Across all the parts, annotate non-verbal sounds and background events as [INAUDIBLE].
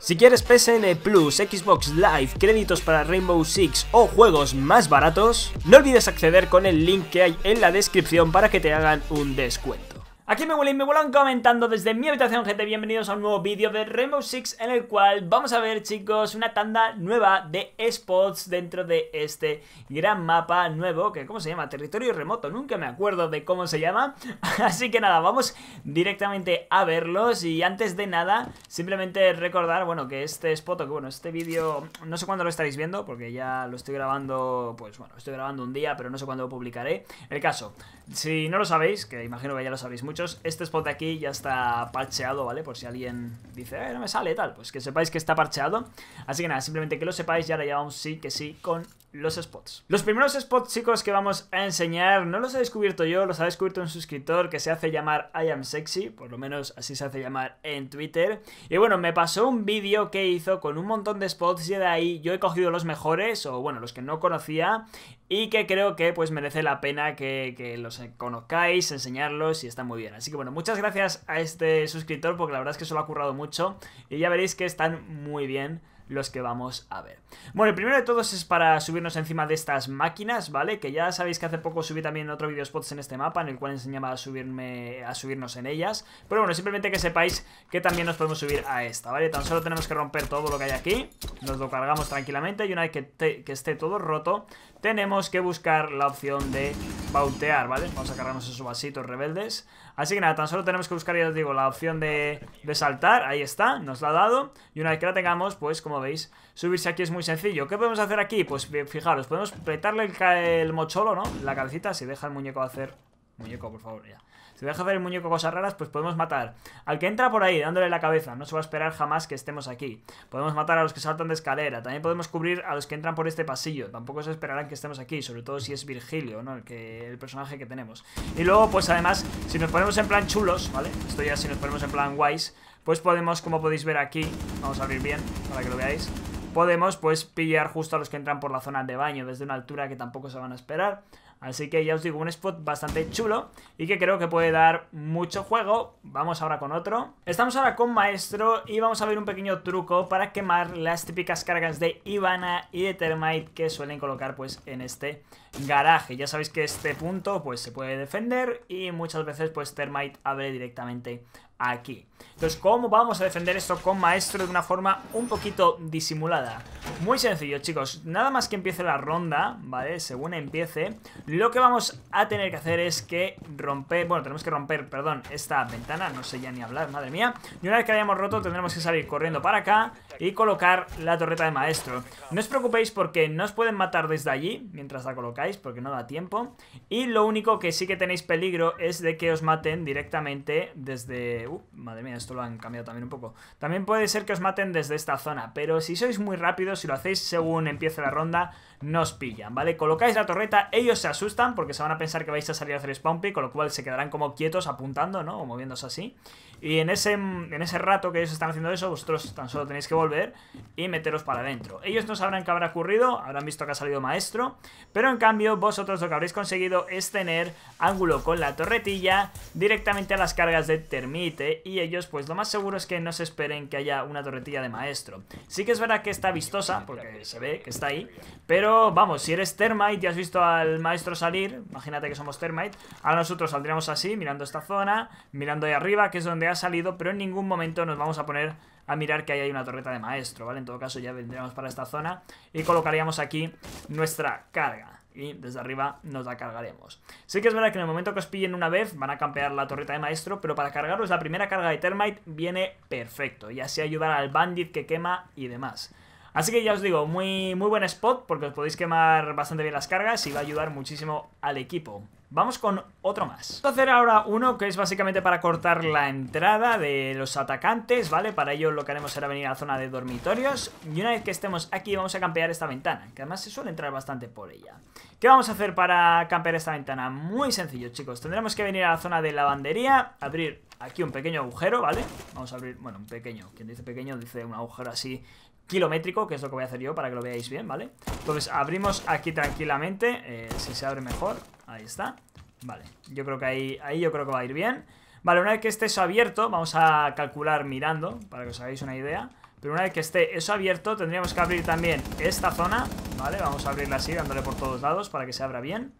Si quieres PSN Plus, Xbox Live, créditos para Rainbow Six o juegos más baratos, no olvides acceder con el link que hay en la descripción para que te hagan un descuento. Aquí me y me vuelan comentando desde mi habitación, gente. Bienvenidos a un nuevo vídeo de Rainbow Six en el cual vamos a ver, chicos, una tanda nueva de spots dentro de este gran mapa nuevo que, ¿cómo se llama? Territorio remoto. Nunca me acuerdo de cómo se llama. [LAUGHS] Así que nada, vamos directamente a verlos y antes de nada, simplemente recordar, bueno, que este spot, que bueno, este vídeo, no sé cuándo lo estaréis viendo porque ya lo estoy grabando, pues bueno, estoy grabando un día, pero no sé cuándo lo publicaré. El caso, si no lo sabéis, que imagino que ya lo sabéis muchos, este spot de aquí ya está parcheado, ¿vale? Por si alguien dice, eh, no me sale, tal, pues que sepáis que está parcheado. Así que nada, simplemente que lo sepáis ya le ya vamos sí que sí con los spots. Los primeros spots, chicos, que vamos a enseñar, no los he descubierto yo, los ha descubierto un suscriptor que se hace llamar I am sexy, por lo menos así se hace llamar en Twitter. Y bueno, me pasó un vídeo que hizo con un montón de spots y de ahí yo he cogido los mejores, o bueno, los que no conocía, y que creo que pues merece la pena que, los conozcáis, enseñarlos y está muy bien. Así que bueno, muchas gracias a este suscriptor porque la verdad es que se lo ha currado mucho y ya veréis que están muy bien los que vamos a ver. Bueno, el primero de todos es para subirnos encima de estas máquinas, ¿vale? Que ya sabéis que hace poco subí también otro video spots en este mapa, en el cual enseñaba a, subirme, a subirnos en ellas. Pero bueno, simplemente que sepáis que también nos podemos subir a esta, ¿vale? Tan solo tenemos que romper todo lo que hay aquí, nos lo cargamos tranquilamente y una vez que, esté todo roto, tenemos que buscar la opción de bautear, ¿vale? Vamos a cargarnos esos vasitos rebeldes. Así que nada, tan solo tenemos que buscar, ya os digo, la opción de, de saltar, ahí está, nos la ha dado. Y una vez que la tengamos, pues como veis Subirse aquí es muy sencillo ¿Qué podemos hacer aquí? Pues fijaros, podemos Petarle el, el mocholo, ¿no? La calcita si deja el muñeco hacer Muñeco, por favor, ya si deja hacer el muñeco cosas raras, pues podemos matar al que entra por ahí dándole la cabeza. No se va a esperar jamás que estemos aquí. Podemos matar a los que saltan de escalera. También podemos cubrir a los que entran por este pasillo. Tampoco se esperarán que estemos aquí, sobre todo si es Virgilio, ¿no? El, el personaje que tenemos. Y luego, pues además, si nos ponemos en plan chulos, ¿vale? Esto ya si nos ponemos en plan guays, pues podemos, como podéis ver aquí, vamos a abrir bien para que lo veáis podemos pues pillar justo a los que entran por la zona de baño desde una altura que tampoco se van a esperar. Así que ya os digo, un spot bastante chulo y que creo que puede dar mucho juego. Vamos ahora con otro. Estamos ahora con Maestro y vamos a ver un pequeño truco para quemar las típicas cargas de Ivana y de Termite que suelen colocar pues en este garaje. Ya sabéis que este punto pues se puede defender y muchas veces pues Termite abre directamente aquí. Entonces, ¿cómo vamos a defender esto con Maestro de una forma un poquito disimulada? Muy sencillo, chicos. Nada más que empiece la ronda, ¿vale? Según empiece, lo que vamos a tener que hacer es que romper... Bueno, tenemos que romper, perdón, esta ventana. No sé ya ni hablar, madre mía. Y una vez que la hayamos roto, tendremos que salir corriendo para acá y colocar la torreta de maestro. No os preocupéis porque no os pueden matar desde allí mientras la colocáis, porque no da tiempo. Y lo único que sí que tenéis peligro es de que os maten directamente desde... Uh, madre mía, esto lo han cambiado también un poco. También puede ser que os maten desde esta zona, pero si sois muy rápidos... Si lo hacéis según empiece la ronda, nos pillan, ¿vale? Colocáis la torreta, ellos se asustan porque se van a pensar que vais a salir a hacer spawn con lo cual se quedarán como quietos apuntando, ¿no? O moviéndose así. Y en ese, en ese rato que ellos están haciendo eso, vosotros tan solo tenéis que volver y meteros para adentro. Ellos no sabrán qué habrá ocurrido, habrán visto que ha salido maestro, pero en cambio vosotros lo que habréis conseguido es tener ángulo con la torretilla directamente a las cargas de termite y ellos pues lo más seguro es que no se esperen que haya una torretilla de maestro. Sí que es verdad que está vistosa, porque se ve que está ahí. Pero vamos, si eres termite y has visto al maestro salir, imagínate que somos termite, ahora nosotros saldríamos así, mirando esta zona, mirando ahí arriba, que es donde ha salido, pero en ningún momento nos vamos a poner a mirar que ahí hay una torreta de maestro, ¿vale? En todo caso ya vendríamos para esta zona y colocaríamos aquí nuestra carga y desde arriba nos la cargaremos. Sí que es verdad que en el momento que os pillen una vez van a campear la torreta de maestro, pero para cargaros la primera carga de Termite viene perfecto y así ayudar al Bandit que quema y demás. Así que ya os digo, muy, muy buen spot porque os podéis quemar bastante bien las cargas y va a ayudar muchísimo al equipo. Vamos con otro más. Vamos a hacer ahora uno que es básicamente para cortar la entrada de los atacantes, ¿vale? Para ello lo que haremos será venir a la zona de dormitorios y una vez que estemos aquí vamos a campear esta ventana, que además se suele entrar bastante por ella. ¿Qué vamos a hacer para campear esta ventana? Muy sencillo, chicos. Tendremos que venir a la zona de lavandería, abrir aquí un pequeño agujero, ¿vale? Vamos a abrir, bueno, un pequeño, quien dice pequeño dice un agujero así kilométrico, que es lo que voy a hacer yo para que lo veáis bien, ¿vale? Entonces abrimos aquí tranquilamente, eh, si se abre mejor, ahí está. Vale, yo creo que ahí, ahí yo creo que va a ir bien. Vale, una vez que esté eso abierto, vamos a calcular mirando, para que os hagáis una idea. Pero una vez que esté eso abierto, tendríamos que abrir también esta zona, ¿vale? Vamos a abrirla así, dándole por todos lados para que se abra bien.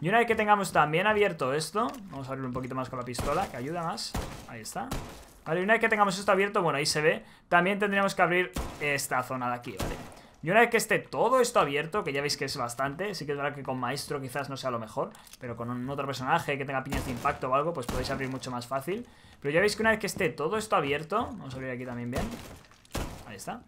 Y una vez que tengamos también abierto esto, vamos a abrir un poquito más con la pistola, que ayuda más. Ahí está. Vale, una vez que tengamos esto abierto, bueno, ahí se ve También tendríamos que abrir esta zona de aquí, vale y una vez que esté todo esto abierto, que ya veis que es bastante, sí que es verdad que con Maestro quizás no sea lo mejor, pero con un otro personaje que tenga piñas de impacto o algo, pues podéis abrir mucho más fácil. Pero ya veis que una vez que esté todo esto abierto, vamos a abrir aquí también bien, ahí está.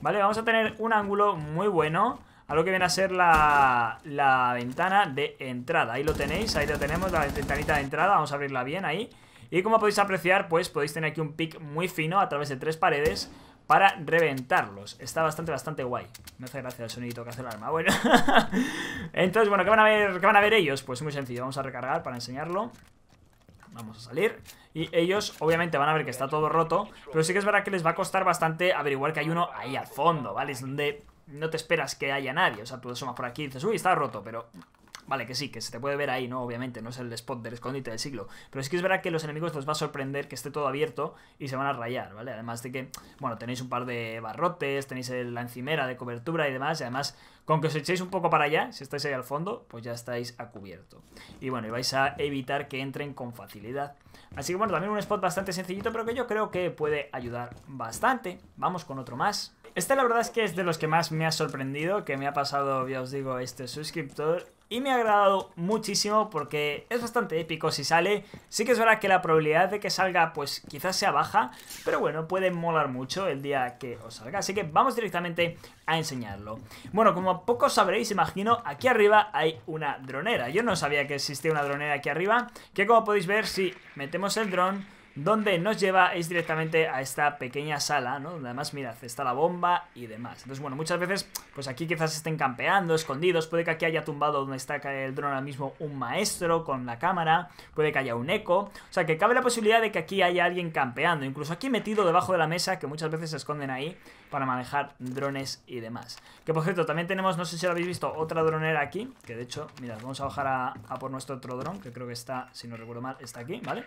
Vale, vamos a tener un ángulo muy bueno a lo que viene a ser la, la ventana de entrada. Ahí lo tenéis, ahí lo tenemos, la ventanita de entrada, vamos a abrirla bien ahí. Y como podéis apreciar, pues podéis tener aquí un pick muy fino a través de tres paredes para reventarlos. Está bastante, bastante guay. Me hace gracia el sonidito que hace el arma. Bueno, [LAUGHS] entonces, bueno, ¿qué van, a ver, ¿qué van a ver ellos? Pues muy sencillo, vamos a recargar para enseñarlo. Vamos a salir Y ellos obviamente van a ver que está todo roto Pero sí que es verdad que les va a costar bastante averiguar que hay uno ahí al fondo, ¿vale? Es donde no te esperas que haya nadie O sea, tú asomas por aquí y dices, uy, está roto Pero Vale, que sí, que se te puede ver ahí, ¿no? Obviamente, no es el spot del escondite del siglo. Pero es que es verdad que los enemigos los va a sorprender que esté todo abierto y se van a rayar, ¿vale? Además de que, bueno, tenéis un par de barrotes, tenéis la encimera de cobertura y demás. Y además, con que os echéis un poco para allá, si estáis ahí al fondo, pues ya estáis a cubierto. Y bueno, y vais a evitar que entren con facilidad. Así que bueno, también un spot bastante sencillito, pero que yo creo que puede ayudar bastante. Vamos con otro más. Esta la verdad es que es de los que más me ha sorprendido, que me ha pasado, ya os digo, este suscriptor. Y me ha agradado muchísimo porque es bastante épico si sale. Sí que es verdad que la probabilidad de que salga pues quizás sea baja, pero bueno, puede molar mucho el día que os salga. Así que vamos directamente a enseñarlo. Bueno, como pocos sabréis, imagino, aquí arriba hay una dronera. Yo no sabía que existía una dronera aquí arriba, que como podéis ver, si metemos el dron donde nos lleva es directamente a esta pequeña sala, ¿no? Donde además, mirad, está la bomba y demás. Entonces, bueno, muchas veces, pues aquí quizás estén campeando, escondidos, puede que aquí haya tumbado donde está el dron ahora mismo un maestro con la cámara, puede que haya un eco, o sea, que cabe la posibilidad de que aquí haya alguien campeando, incluso aquí metido debajo de la mesa, que muchas veces se esconden ahí para manejar drones y demás. Que por cierto, también tenemos, no sé si lo habéis visto, otra dronera aquí, que de hecho, mirad, vamos a bajar a, por nuestro otro dron, que creo que está, si no recuerdo mal, está aquí, ¿vale? vale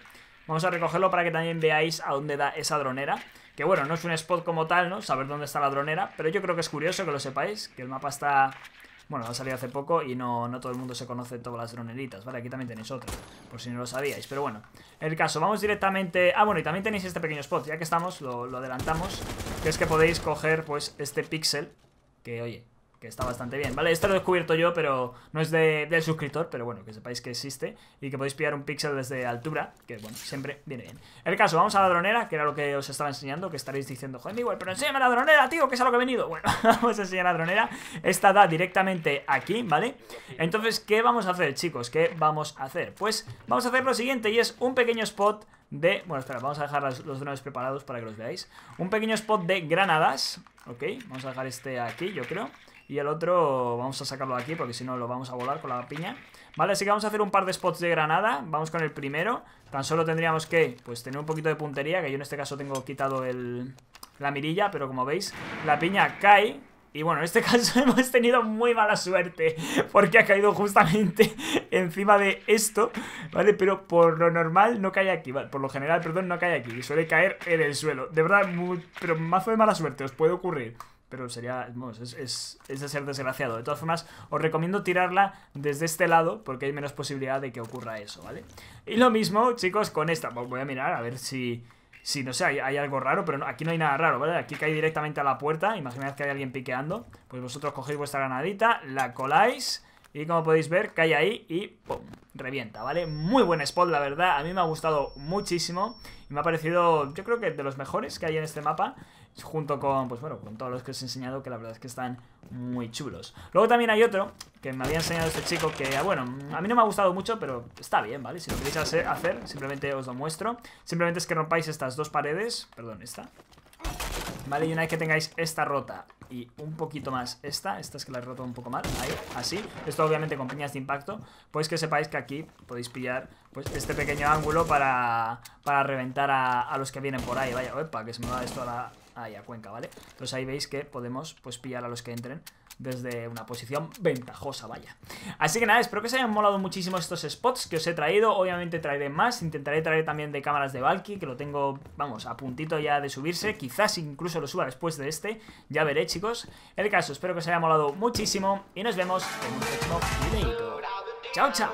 Vamos a recogerlo para que también veáis a dónde da esa dronera. Que bueno, no es un spot como tal, ¿no? Saber dónde está la dronera. Pero yo creo que es curioso que lo sepáis, que el mapa está... Bueno, ha salido hace poco y no, no todo el mundo se conoce todas las droneritas, ¿vale? Aquí también tenéis otra, por si no lo sabíais. Pero bueno, el caso, vamos directamente... Ah, bueno, y también tenéis este pequeño spot, ya que estamos, lo, lo adelantamos. Que es que podéis coger, pues, este píxel. que oye, que está bastante bien, ¿vale? Esto lo he descubierto yo, pero no es de, del suscriptor, pero bueno, que sepáis que existe y que podéis pillar un píxel desde altura, que bueno, siempre viene bien. El caso, vamos a la dronera, que era lo que os estaba enseñando, que estaréis diciendo, joder, igual, pero enséñame la dronera, tío, que es a lo que he venido. [LAUGHS] Bueno, vamos a enseñar la dronera, esta da directamente aquí, ¿vale? Entonces, ¿qué vamos a hacer, chicos? ¿Qué vamos a hacer? Pues vamos a hacer lo siguiente y es un pequeño spot de... Bueno, espera, vamos a dejar los, los drones preparados para que los veáis. Un pequeño spot de granadas, ¿ok? Vamos a dejar este aquí, yo creo. Y el otro vamos a sacarlo de aquí porque si no lo vamos a volar con la piña. Vale, así que vamos a hacer un par de spots de granada. Vamos con el primero. Tan solo tendríamos que pues tener un poquito de puntería, que yo en este caso tengo quitado el, la mirilla, pero como veis, la piña cae. Y bueno, en este [LAUGHS] caso hemos tenido muy mala suerte porque ha caído justamente [LAUGHS] encima de esto, ¿vale? Pero por lo normal no cae aquí, por lo general, perdón, no cae aquí, Y suele caer en el suelo. De verdad, pero mazo de mala suerte, os puede ocurrir pero sería, es, es, de ser desgraciado. De todas formas, os recomiendo tirarla desde este lado, porque hay menos posibilidad de que ocurra eso, ¿vale? Y lo mismo, chicos, con esta. Voy a mirar a ver si... Si, no sé, hay, algo raro, pero aquí no hay nada raro, ¿vale? Aquí cae directamente a la puerta, imaginad que hay alguien piqueando Pues vosotros cogéis vuestra granadita, la coláis y como podéis ver, cae ahí y ¡pum! Revienta, ¿vale? Muy buen spot, la verdad. A mí me ha gustado muchísimo. Y me ha parecido, yo creo que de los mejores que hay en este mapa junto con, pues bueno, con todos los que os he enseñado, que la verdad es que están muy chulos. Luego también hay otro que me había enseñado este chico, que, ah, bueno, a mí no me ha gustado mucho, pero está bien, ¿vale? Si lo queréis hacer, simplemente os lo muestro. Simplemente es que rompáis estas dos paredes, perdón, esta, ¿vale? Y una vez que tengáis esta rota y un poquito más esta, esta es que la he roto un poco mal, ahí, así, esto obviamente con piñas de impacto, pues que sepáis que aquí podéis pillar pues este pequeño ángulo para, para reventar a, los que vienen por ahí, vaya, opa, que se me va esto a la, ahí a Cuenca, ¿vale? Entonces ahí veis que podemos pues pillar a los que entren desde una posición ventajosa, vaya. Así que nada, espero que os hayan molado muchísimo estos spots que os he traído. Obviamente traeré más, intentaré traer también de cámaras de Valky, que lo tengo, vamos, a puntito ya de subirse. Quizás incluso lo suba después de este, ya veré, chicos. El caso, espero que os haya molado muchísimo y nos vemos en un próximo videito. ¡Chao, chao!